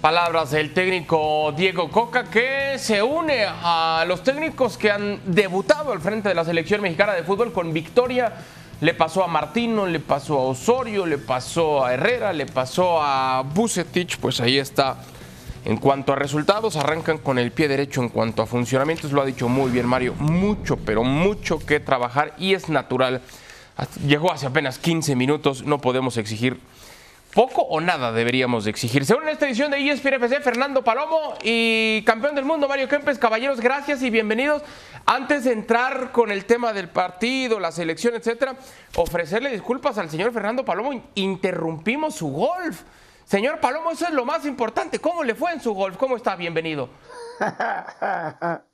Palabras del técnico Diego Coca que se une a los técnicos que han debutado al frente de la selección mexicana de fútbol con victoria. Le pasó a Martino, le pasó a Osorio, le pasó a Herrera, le pasó a Bucetich. Pues ahí está. En cuanto a resultados, arrancan con el pie derecho. En cuanto a funcionamientos, lo ha dicho muy bien Mario. Mucho, pero mucho que trabajar y es natural. Llegó hace apenas 15 minutos. No podemos exigir poco o nada deberíamos de exigir. Según esta edición de ESPN Fernando Palomo y campeón del mundo Mario Kempes, caballeros, gracias y bienvenidos. Antes de entrar con el tema del partido, la selección, etcétera, ofrecerle disculpas al señor Fernando Palomo, interrumpimos su golf. Señor Palomo, eso es lo más importante. ¿Cómo le fue en su golf? ¿Cómo está? Bienvenido.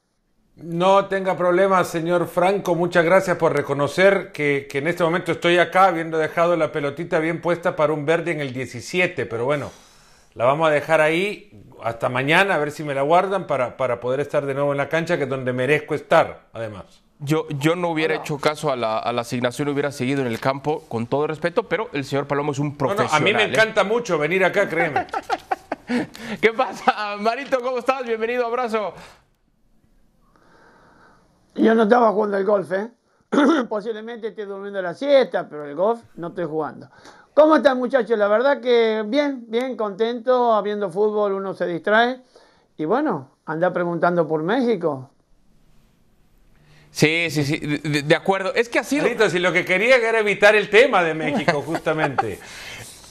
No tenga problemas, señor Franco. Muchas gracias por reconocer que, en este momento estoy acá, habiendo dejado la pelotita bien puesta para un verde en el 17. Pero bueno, la vamos a dejar ahí hasta mañana, a ver si me la guardan para, para poder estar de nuevo en la cancha, que es donde merezco estar, además. Yo, yo no hubiera hecho caso a la, a la asignación, hubiera seguido en el campo, con todo respeto, pero el señor Palomo es un profesional. a mí me ¿eh? encanta mucho venir acá, créeme. ¿Qué pasa, Marito? ¿Cómo estás? Bienvenido, abrazo. Yo no estaba jugando el golf, ¿eh? Posiblemente esté durmiendo la siesta, pero el golf no estoy jugando. ¿Cómo están muchachos? La verdad que bien, bien contento, habiendo fútbol uno se distrae. Y bueno, anda preguntando por México. Sí, sí, sí, de, acuerdo. Es que así... y lo que quería era evitar el tema de México, justamente.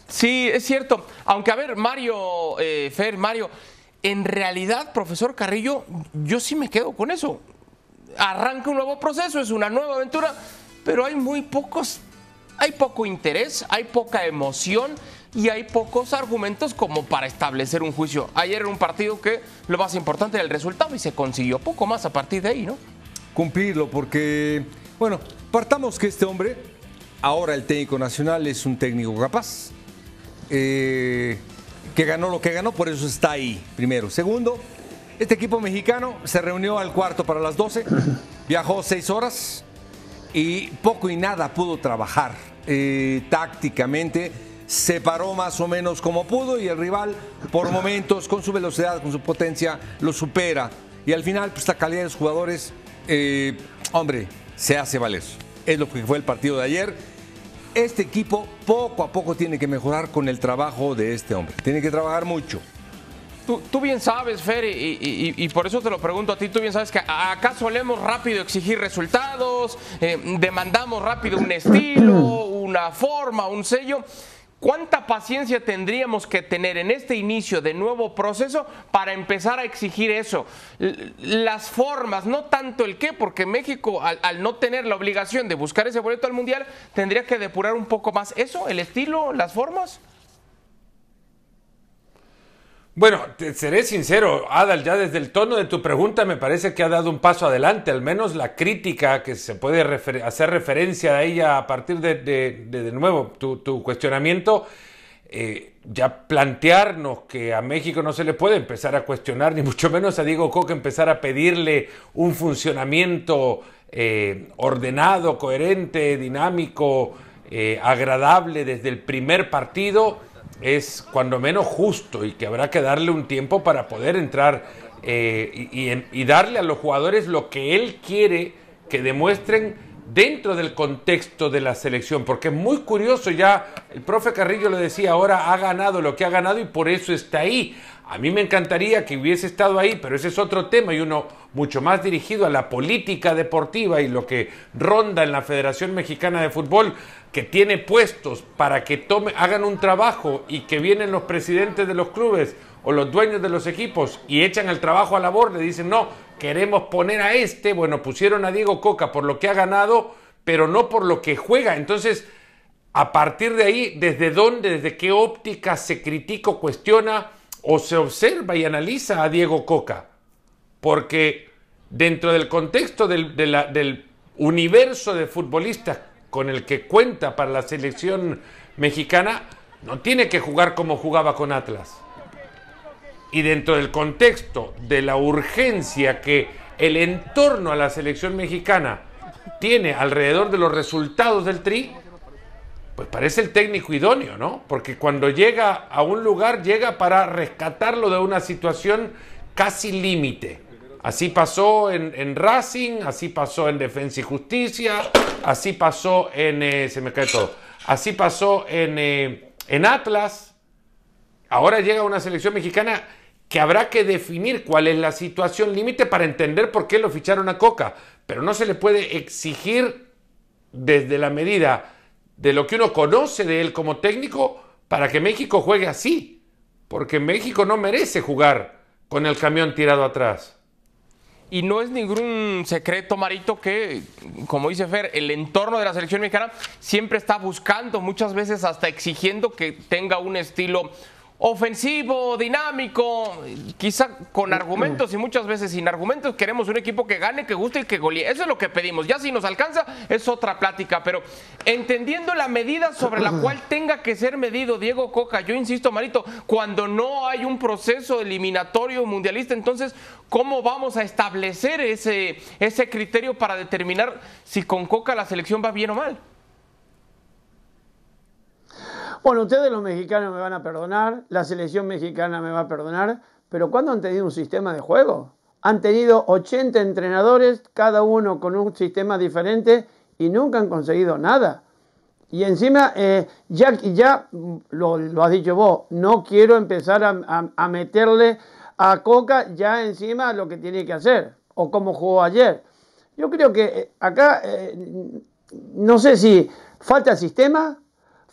sí, es cierto. Aunque, a ver, Mario, eh, Fer, Mario, en realidad, profesor Carrillo, yo sí me quedo con eso arranca un nuevo proceso, es una nueva aventura, pero hay muy pocos, hay poco interés, hay poca emoción y hay pocos argumentos como para establecer un juicio. Ayer era un partido que lo más importante era el resultado y se consiguió poco más a partir de ahí, ¿no? Cumplirlo, porque, bueno, partamos que este hombre, ahora el técnico nacional, es un técnico capaz, eh, que ganó lo que ganó, por eso está ahí, primero. Segundo, este equipo mexicano se reunió al cuarto para las 12, viajó seis horas y poco y nada pudo trabajar eh, tácticamente. Se paró más o menos como pudo y el rival por momentos con su velocidad, con su potencia, lo supera. Y al final, pues la calidad de los jugadores, eh, hombre, se hace valer. Es lo que fue el partido de ayer. Este equipo poco a poco tiene que mejorar con el trabajo de este hombre. Tiene que trabajar mucho. Tú, bien sabes, Fer, y, por eso te lo pregunto a ti, tú bien sabes que acá solemos rápido exigir resultados, eh, demandamos rápido un estilo, una forma, un sello. ¿Cuánta paciencia tendríamos que tener en este inicio de nuevo proceso para empezar a exigir eso? Las formas, no tanto el qué, porque México al, al no tener la obligación de buscar ese boleto al Mundial, tendría que depurar un poco más eso, el estilo, las formas. Bueno, seré sincero, Adal, ya desde el tono de tu pregunta me parece que ha dado un paso adelante, al menos la crítica que se puede hacer referencia a ella a partir de, de, nuevo, tu, cuestionamiento, eh, ya plantearnos que a México no se le puede empezar a cuestionar, ni mucho menos a Diego Coque empezar a pedirle un funcionamiento eh, ordenado, coherente, dinámico, eh, agradable desde el primer partido es cuando menos justo y que habrá que darle un tiempo para poder entrar eh, y, y darle a los jugadores lo que él quiere que demuestren dentro del contexto de la selección, porque es muy curioso, ya el profe Carrillo lo decía, ahora ha ganado lo que ha ganado y por eso está ahí. A mí me encantaría que hubiese estado ahí, pero ese es otro tema y uno mucho más dirigido a la política deportiva y lo que ronda en la Federación Mexicana de Fútbol, que tiene puestos para que tome, hagan un trabajo y que vienen los presidentes de los clubes o los dueños de los equipos y echan el trabajo a la borda le dicen, no, queremos poner a este, bueno, pusieron a Diego Coca por lo que ha ganado, pero no por lo que juega. Entonces, a partir de ahí, ¿desde dónde, desde qué óptica se critica o cuestiona o se observa y analiza a Diego Coca? Porque dentro del contexto del, del universo de futbolistas con el que cuenta para la selección mexicana, no tiene que jugar como jugaba con Atlas y dentro del contexto de la urgencia que el entorno a la selección mexicana tiene alrededor de los resultados del tri, pues parece el técnico idóneo, ¿no? Porque cuando llega a un lugar, llega para rescatarlo de una situación casi límite. Así pasó en, Racing, así pasó en Defensa y Justicia, así pasó en... Eh, se me cae todo. Así pasó en, eh, en Atlas, Ahora llega una selección mexicana que habrá que definir cuál es la situación límite para entender por qué lo ficharon a Coca, pero no se le puede exigir desde la medida de lo que uno conoce de él como técnico para que México juegue así, porque México no merece jugar con el camión tirado atrás. Y no es ningún secreto, Marito, que, como dice Fer, el entorno de la selección mexicana siempre está buscando, muchas veces hasta exigiendo que tenga un estilo ofensivo, dinámico, quizá con argumentos y muchas veces sin argumentos. Queremos un equipo que gane, que guste y que golee. Eso es lo que pedimos. Ya si nos alcanza es otra plática, pero entendiendo la medida sobre la cual tenga que ser medido Diego Coca, yo insisto, Marito, cuando no hay un proceso eliminatorio mundialista, entonces, ¿cómo vamos a establecer ese, ese criterio para determinar si con Coca la selección va bien o mal? Bueno, ustedes los mexicanos me van a perdonar, la selección mexicana me va a perdonar, pero ¿cuándo han tenido un sistema de juego? Han tenido 80 entrenadores, cada uno con un sistema diferente y nunca han conseguido nada. Y encima, eh, ya, ya lo, has dicho vos, no quiero empezar a, meterle a Coca ya encima lo que tiene que hacer o cómo jugó ayer. Yo creo que eh, acá, eh, no sé si falta sistema,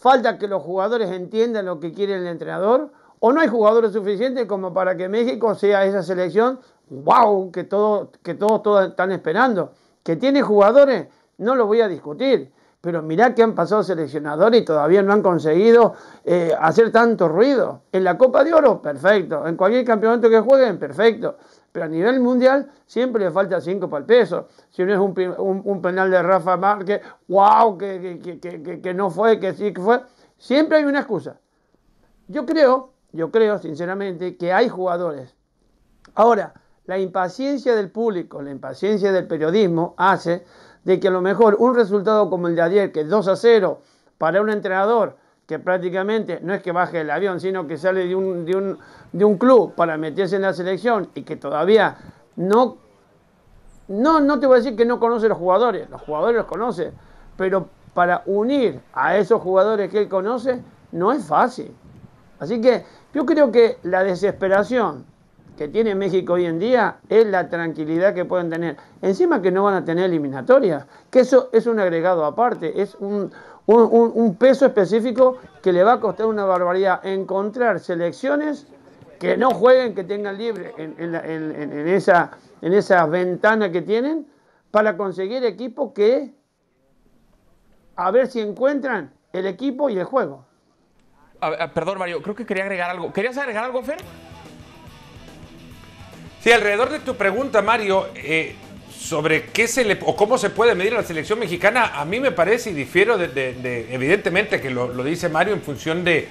falta que los jugadores entiendan lo que quiere el entrenador, o no hay jugadores suficientes como para que México sea esa selección, wow, que, todo, que todos, están esperando. Que tiene jugadores, no lo voy a discutir, pero mirá que han pasado seleccionadores y todavía no han conseguido eh, hacer tanto ruido. En la Copa de Oro, perfecto. En cualquier campeonato que jueguen, perfecto pero a nivel mundial siempre le falta 5 para el peso. Si no es un, penal de Rafa Márquez, wow, que, que, que, que, no fue, que sí que fue, siempre hay una excusa. Yo creo, yo creo sinceramente que hay jugadores. Ahora, la impaciencia del público, la impaciencia del periodismo hace de que a lo mejor un resultado como el de ayer, que es 2 a 0 para un entrenador, que prácticamente no es que baje el avión, sino que sale de un, de un club para meterse en la selección y que todavía no, no, no te voy a decir que no conoce los jugadores, los jugadores los conoce, pero para unir a esos jugadores que él conoce no es fácil. Así que yo creo que la desesperación que tiene México hoy en día es la tranquilidad que pueden tener. Encima que no van a tener eliminatorias, que eso es un agregado aparte, es un, un, peso específico que le va a costar una barbaridad encontrar selecciones que no jueguen, que tengan libre en, esa, en esa ventana que tienen para conseguir equipos que a ver si encuentran el equipo y el juego. Ah, perdón, Mario, creo que quería agregar algo. ¿Querías agregar algo, Fer? Sí, alrededor de tu pregunta, Mario, eh, sobre qué se le o cómo se puede medir la selección mexicana, a mí me parece y difiero de, evidentemente que lo, dice Mario en función de,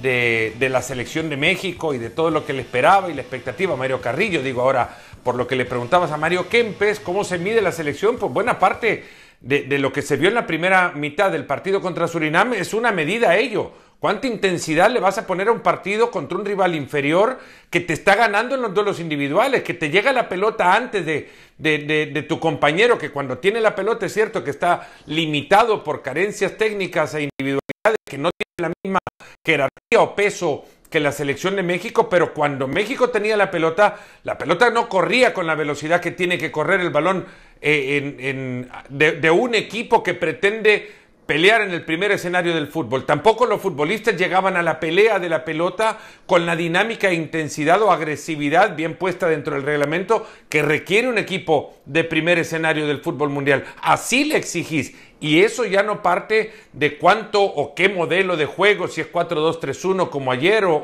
de, la selección de México y de todo lo que le esperaba y la expectativa. Mario Carrillo, digo ahora, por lo que le preguntabas a Mario Kempes, cómo se mide la selección, pues buena parte de, de lo que se vio en la primera mitad del partido contra Surinam es una medida a ello ¿Cuánta intensidad le vas a poner a un partido contra un rival inferior que te está ganando en los duelos individuales, que te llega la pelota antes de, tu compañero, que cuando tiene la pelota es cierto que está limitado por carencias técnicas e individualidades, que no tiene la misma jerarquía o peso que la selección de México, pero cuando México tenía la pelota, la pelota no corría con la velocidad que tiene que correr el balón eh, de, un equipo que pretende pelear en el primer escenario del fútbol. Tampoco los futbolistas llegaban a la pelea de la pelota con la dinámica intensidad o agresividad bien puesta dentro del reglamento que requiere un equipo de primer escenario del fútbol mundial. Así le exigís y eso ya no parte de cuánto o qué modelo de juego, si es 4-2-3-1 como ayer o,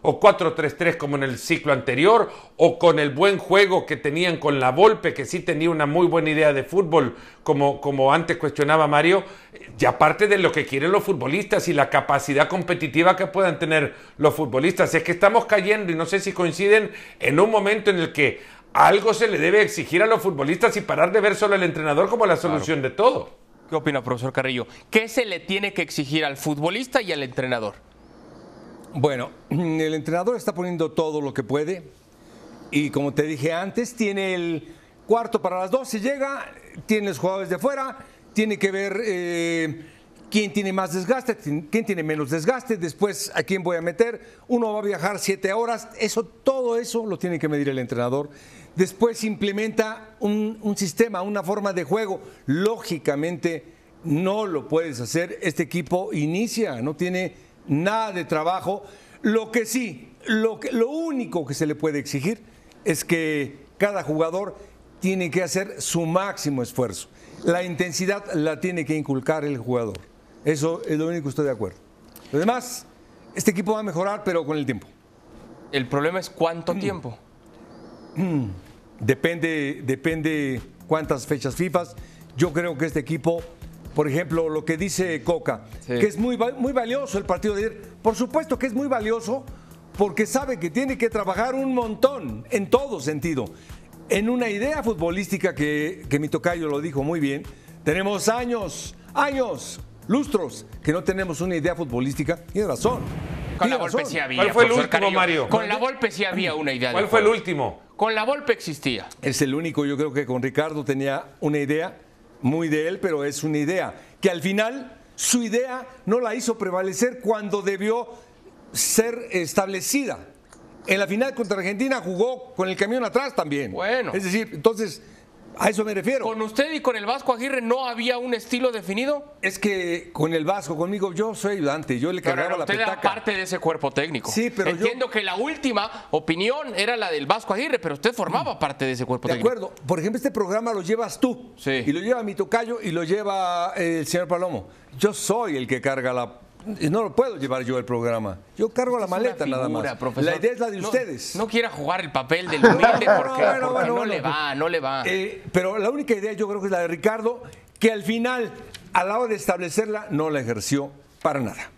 o, 4-3-3 como en el ciclo anterior, o con el buen juego que tenían con la Volpe, que sí tenía una muy buena idea de fútbol, como, como antes cuestionaba Mario, eh, ya parte de lo que quieren los futbolistas y la capacidad competitiva que puedan tener los futbolistas. Es que estamos cayendo, y no sé si coinciden, en un momento en el que algo se le debe exigir a los futbolistas y parar de ver solo al entrenador como la solución de todo. ¿Qué opina, profesor Carrillo? ¿Qué se le tiene que exigir al futbolista y al entrenador? Bueno, el entrenador está poniendo todo lo que puede y como te dije antes, tiene el cuarto para las 12, llega, tiene los jugadores de fuera, tiene que ver... Eh, quién tiene más desgaste, quién tiene menos desgaste, después a quién voy a meter, uno va a viajar siete horas, eso, todo eso lo tiene que medir el entrenador. Después implementa un, sistema, una forma de juego. Lógicamente no lo puedes hacer. Este equipo inicia, no tiene nada de trabajo. Lo que sí, lo único que se le puede exigir es que cada jugador tiene que hacer su máximo esfuerzo. La intensidad la tiene que inculcar el jugador. Eso es lo único que estoy de acuerdo. Lo demás, este equipo va a mejorar, pero con el tiempo. El problema es cuánto mm. tiempo. Mm. Depende, depende cuántas fechas FIFA. Yo creo que este equipo, por ejemplo, lo que dice Coca, que es muy, muy valioso el partido de ayer. Por supuesto que es muy valioso porque sabe que tiene que trabajar un montón, en todo sentido. En una idea futbolística que, que mi tocayo lo dijo muy bien, tenemos años, años lustros que no tenemos una idea futbolística, tiene razón. Con la golpe sí había. Con la golpe sí había una idea. ¿Cuál fue el último? Con la Volpe existía. Es el único, yo creo que con Ricardo tenía una idea, muy de él, pero es una idea. Que al final su idea no la hizo prevalecer cuando debió ser establecida. En la final contra Argentina jugó con el camión atrás también. Bueno. Es decir, entonces a eso me refiero. ¿Con usted y con el Vasco Aguirre no había un estilo definido? Es que con el Vasco, conmigo, yo soy ayudante, yo le cargaba la usted Era parte de ese cuerpo técnico. Sí, pero Entiendo que la última opinión era la del Vasco Aguirre, pero usted formaba mm. parte de ese cuerpo técnico. De acuerdo. Por ejemplo, este programa lo llevas tú. Sí. Y lo lleva mi tocayo y lo lleva eh, el señor Palomo. Yo soy el que carga la no lo puedo llevar yo el programa. Yo cargo la maleta nada más. La idea es la de ustedes. No quiera jugar el papel del humilde porque, no, le va, no le va. Eh, pero la única idea yo creo que es la de Ricardo, que al final, a la hora de establecerla, no la ejerció para nada.